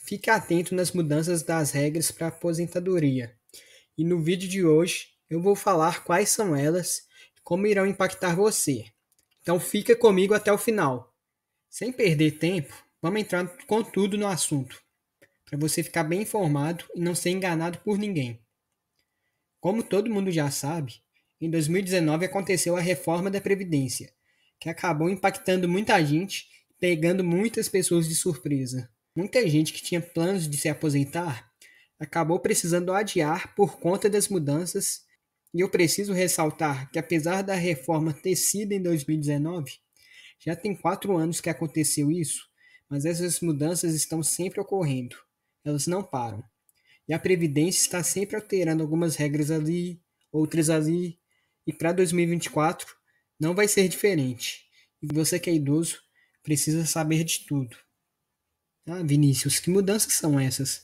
Fique atento nas mudanças das regras para aposentadoria. E no vídeo de hoje eu vou falar quais são elas e como irão impactar você. Então fica comigo até o final. Sem perder tempo, vamos entrar com tudo no assunto, para você ficar bem informado e não ser enganado por ninguém. Como todo mundo já sabe, em 2019 aconteceu a reforma da Previdência, que acabou impactando muita gente, pegando muitas pessoas de surpresa. Muita gente que tinha planos de se aposentar acabou precisando adiar por conta das mudanças, e eu preciso ressaltar que, apesar da reforma ter sido em 2019, já tem quatro anos que aconteceu isso, mas essas mudanças estão sempre ocorrendo, elas não param. E a Previdência está sempre alterando algumas regras ali, outras ali, e para 2024 não vai ser diferente. E você que é idoso precisa saber de tudo. Ah, Vinícius, que mudanças são essas?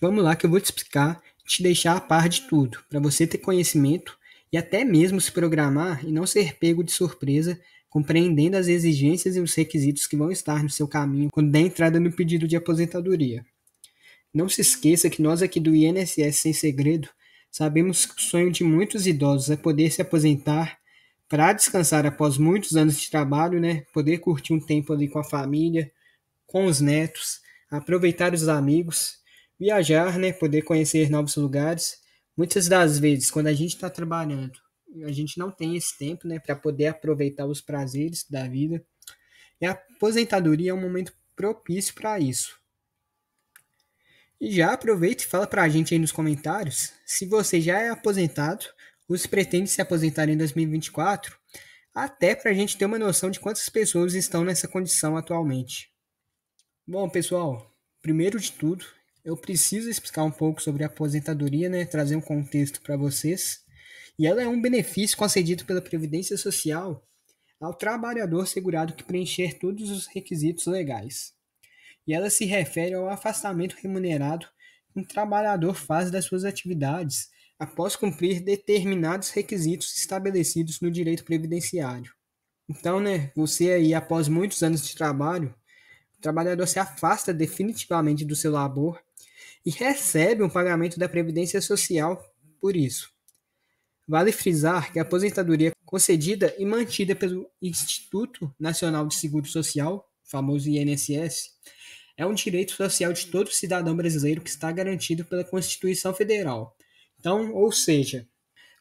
Vamos lá que eu vou te explicar e te deixar a par de tudo, para você ter conhecimento e até mesmo se programar e não ser pego de surpresa, compreendendo as exigências e os requisitos que vão estar no seu caminho quando der entrada no pedido de aposentadoria. Não se esqueça que nós aqui do INSS Sem Segredo sabemos que o sonho de muitos idosos é poder se aposentar para descansar após muitos anos de trabalho, né? Poder curtir um tempo ali com a família, com os netos, aproveitar os amigos, viajar, né? Poder conhecer novos lugares. Muitas das vezes, quando a gente está trabalhando, a gente não tem esse tempo, né? Para poder aproveitar os prazeres da vida. E a aposentadoria é um momento propício para isso. E já aproveita e fala para a gente aí nos comentários se você já é aposentado ou se pretende se aposentar em 2024, até para a gente ter uma noção de quantas pessoas estão nessa condição atualmente. Bom, pessoal, primeiro de tudo, eu preciso explicar um pouco sobre a aposentadoria, né? Trazer um contexto para vocês. E ela é um benefício concedido pela Previdência Social ao trabalhador segurado que preencher todos os requisitos legais. E ela se refere ao afastamento remunerado que um trabalhador faz das suas atividades após cumprir determinados requisitos estabelecidos no direito previdenciário. Então, né, você aí após muitos anos de trabalho, o trabalhador se afasta definitivamente do seu labor e recebe um pagamento da Previdência Social por isso. Vale frisar que a aposentadoria é concedida e mantida pelo Instituto Nacional de Seguro Social, famoso INSS, é um direito social de todo cidadão brasileiro que está garantido pela Constituição Federal. Então, ou seja,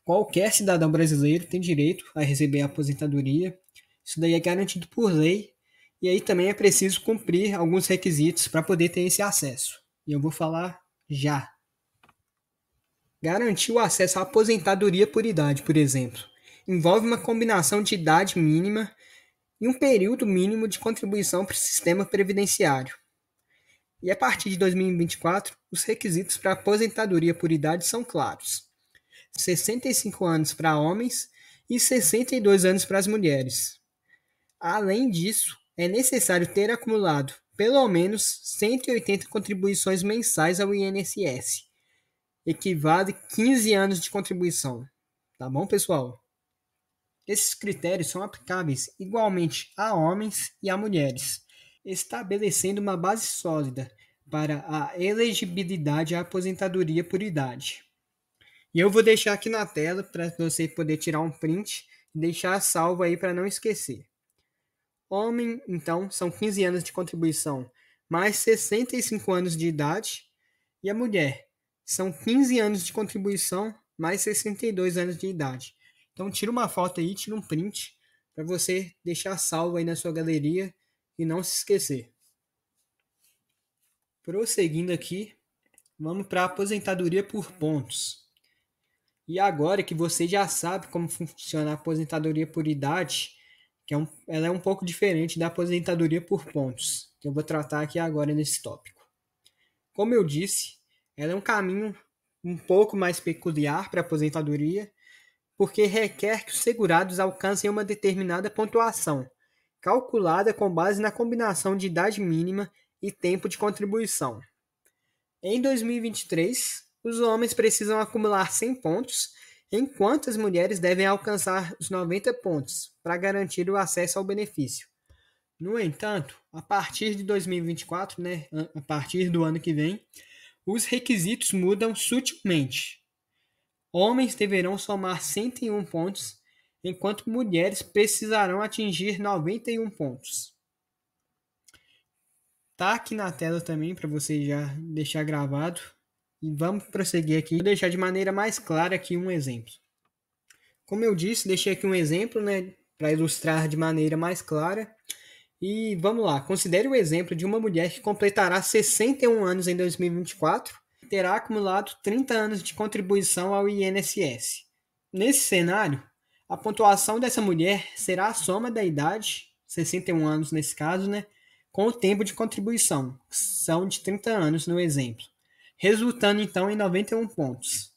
qualquer cidadão brasileiro tem direito a receber a aposentadoria. Isso daí é garantido por lei e aí também é preciso cumprir alguns requisitos para poder ter esse acesso. E eu vou falar já. Garantir o acesso à aposentadoria por idade, por exemplo, envolve uma combinação de idade mínima e um período mínimo de contribuição para o sistema previdenciário. E a partir de 2024, os requisitos para aposentadoria por idade são claros: 65 anos para homens e 62 anos para as mulheres. Além disso, é necessário ter acumulado pelo menos 180 contribuições mensais ao INSS, equivale 15 anos de contribuição. Tá bom, pessoal? Esses critérios são aplicáveis igualmente a homens e a mulheres, estabelecendo uma base sólida para a elegibilidade à aposentadoria por idade. E eu vou deixar aqui na tela para você poder tirar um print e deixar salvo aí para não esquecer. Homem, então, são 15 anos de contribuição, mais 65 anos de idade. E a mulher, são 15 anos de contribuição, mais 62 anos de idade. Então, tira uma foto aí, tira um print, para você deixar salvo aí na sua galeria e não se esquecer. Prosseguindo aqui, vamos para a aposentadoria por pontos. E agora que você já sabe como funciona a aposentadoria por idade, que é um, ela é um pouco diferente da aposentadoria por pontos, que eu vou tratar aqui agora nesse tópico. Como eu disse, ela é um caminho um pouco mais peculiar para a aposentadoria, porque requer que os segurados alcancem uma determinada pontuação, calculada com base na combinação de idade mínima e tempo de contribuição. Em 2023, os homens precisam acumular 100 pontos enquanto as mulheres devem alcançar os 90 pontos para garantir o acesso ao benefício. No entanto, a partir de 2024, né, a partir do ano que vem, os requisitos mudam sutilmente. Homens deverão somar 101 pontos, enquanto mulheres precisarão atingir 91 pontos. Tá aqui na tela também para você já deixar gravado e vamos prosseguir aqui e deixar de maneira mais clara aqui um exemplo. Como eu disse, deixei aqui um exemplo né, para ilustrar de maneira mais clara. E vamos lá, considere o exemplo de uma mulher que completará 61 anos em 2024 e terá acumulado 30 anos de contribuição ao INSS. Nesse cenário, a pontuação dessa mulher será a soma da idade, 61 anos nesse caso, né, com o tempo de contribuição, que são de 30 anos no exemplo resultando então em 91 pontos.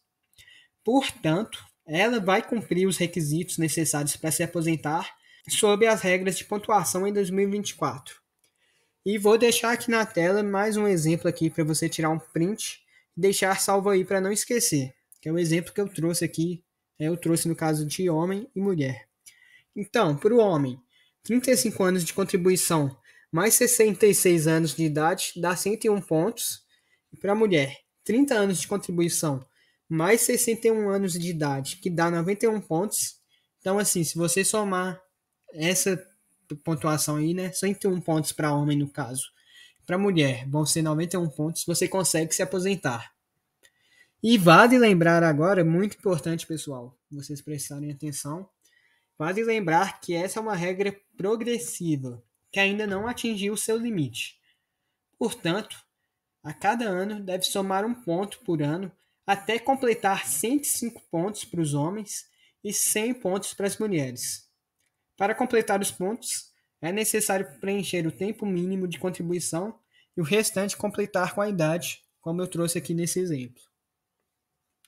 Portanto, ela vai cumprir os requisitos necessários para se aposentar sob as regras de pontuação em 2024. E vou deixar aqui na tela mais um exemplo aqui para você tirar um print e deixar salvo aí para não esquecer, que é o exemplo que eu trouxe aqui, é, eu trouxe no caso de homem e mulher. Então, para o homem, 35 anos de contribuição mais 66 anos de idade dá 101 pontos, e para a mulher, 30 anos de contribuição mais 61 anos de idade, que dá 91 pontos. Então, assim, se você somar essa pontuação aí, né? 101 pontos para homem, no caso. Para mulher, vão ser 91 pontos. Você consegue se aposentar. E vale lembrar agora, muito importante, pessoal, vocês prestarem atenção. Vale lembrar que essa é uma regra progressiva, que ainda não atingiu o seu limite. Portanto, a cada ano deve somar um ponto por ano até completar 105 pontos para os homens e 100 pontos para as mulheres. Para completar os pontos, é necessário preencher o tempo mínimo de contribuição e o restante completar com a idade, como eu trouxe aqui nesse exemplo.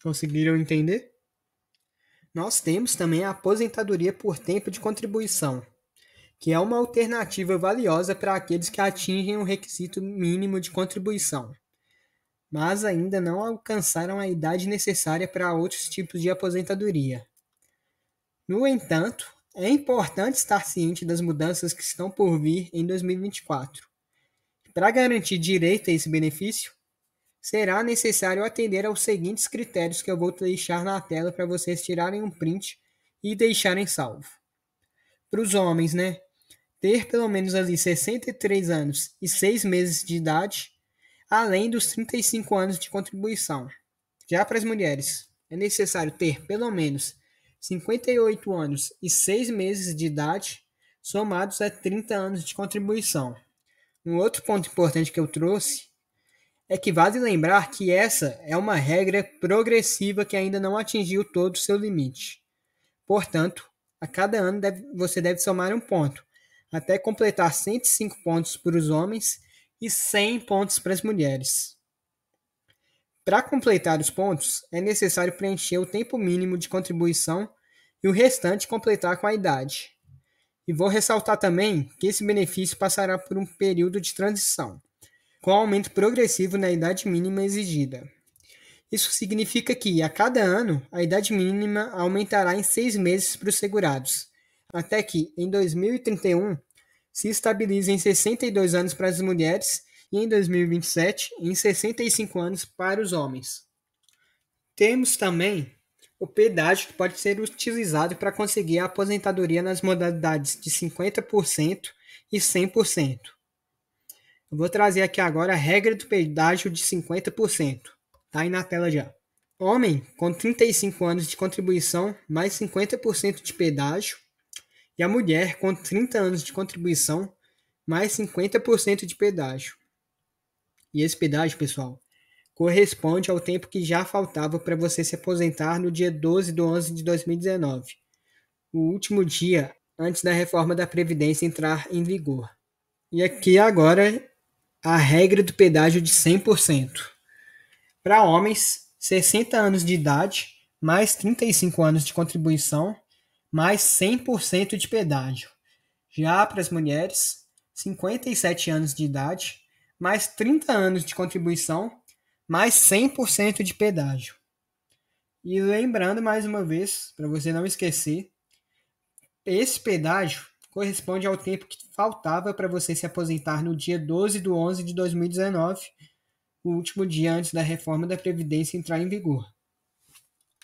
Conseguiram entender? Nós temos também a aposentadoria por tempo de contribuição, que é uma alternativa valiosa para aqueles que atingem o um requisito mínimo de contribuição, mas ainda não alcançaram a idade necessária para outros tipos de aposentadoria. No entanto, é importante estar ciente das mudanças que estão por vir em 2024. Para garantir direito a esse benefício, será necessário atender aos seguintes critérios que eu vou deixar na tela para vocês tirarem um print e deixarem salvo para os homens, né? Ter pelo menos ali 63 anos e 6 meses de idade, além dos 35 anos de contribuição. Já para as mulheres, é necessário ter pelo menos 58 anos e 6 meses de idade, somados a 30 anos de contribuição. Um outro ponto importante que eu trouxe é que vale lembrar que essa é uma regra progressiva que ainda não atingiu todo o seu limite. Portanto, a cada ano deve, você deve somar um ponto, até completar 105 pontos para os homens e 100 pontos para as mulheres. Para completar os pontos, é necessário preencher o tempo mínimo de contribuição e o restante completar com a idade. E vou ressaltar também que esse benefício passará por um período de transição, com aumento progressivo na idade mínima exigida. Isso significa que, a cada ano, a idade mínima aumentará em seis meses para os segurados, até que, em 2031, se estabilize em 62 anos para as mulheres e, em 2027, em 65 anos para os homens. Temos também o pedágio que pode ser utilizado para conseguir a aposentadoria nas modalidades de 50% e 100%. Eu vou trazer aqui agora a regra do pedágio de 50%. Tá aí na tela já. Homem com 35 anos de contribuição mais 50% de pedágio e a mulher com 30 anos de contribuição mais 50% de pedágio. E esse pedágio, pessoal, corresponde ao tempo que já faltava para você se aposentar no dia 12 de 11 de 2019, o último dia antes da reforma da Previdência entrar em vigor. E aqui agora a regra do pedágio de 100%. Para homens, 60 anos de idade, mais 35 anos de contribuição, mais 100% de pedágio. Já para as mulheres, 57 anos de idade, mais 30 anos de contribuição, mais 100% de pedágio. E lembrando mais uma vez, para você não esquecer, esse pedágio corresponde ao tempo que faltava para você se aposentar no dia 12 de 11 de 2019 o último dia antes da reforma da Previdência entrar em vigor.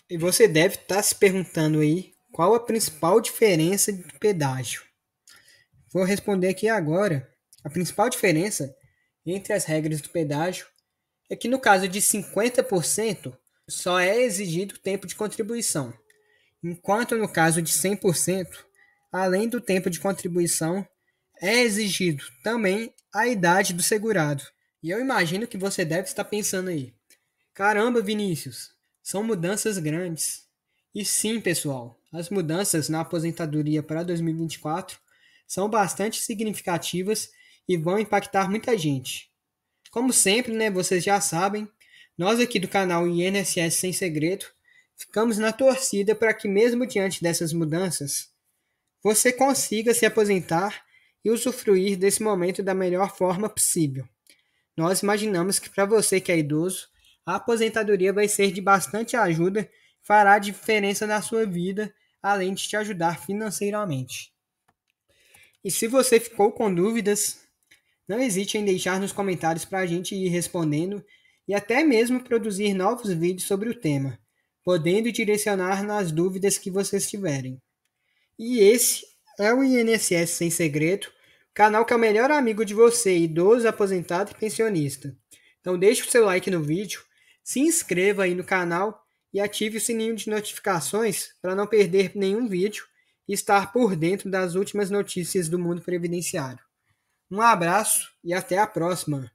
E você deve estar tá se perguntando aí qual a principal diferença de pedágio. Vou responder aqui agora. A principal diferença entre as regras do pedágio é que no caso de 50% só é exigido tempo de contribuição, enquanto no caso de 100%, além do tempo de contribuição, é exigido também a idade do segurado. E eu imagino que você deve estar pensando aí: caramba, Vinícius, são mudanças grandes. E sim, pessoal, as mudanças na aposentadoria para 2024 são bastante significativas e vão impactar muita gente. Como sempre, né, vocês já sabem, nós aqui do canal INSS Sem Segredo ficamos na torcida para que, mesmo diante dessas mudanças, você consiga se aposentar e usufruir desse momento da melhor forma possível. Nós imaginamos que para você que é idoso, a aposentadoria vai ser de bastante ajuda, fará diferença na sua vida, além de te ajudar financeiramente. E se você ficou com dúvidas, não hesite em deixar nos comentários para a gente ir respondendo e até mesmo produzir novos vídeos sobre o tema, podendo direcionar nas dúvidas que vocês tiverem. E esse é o INSS Sem Segredo, Canal que é o melhor amigo de você, idoso, aposentado e pensionista. Então deixe o seu like no vídeo, se inscreva aí no canal e ative o sininho de notificações para não perder nenhum vídeo e estar por dentro das últimas notícias do mundo previdenciário. Um abraço e até a próxima!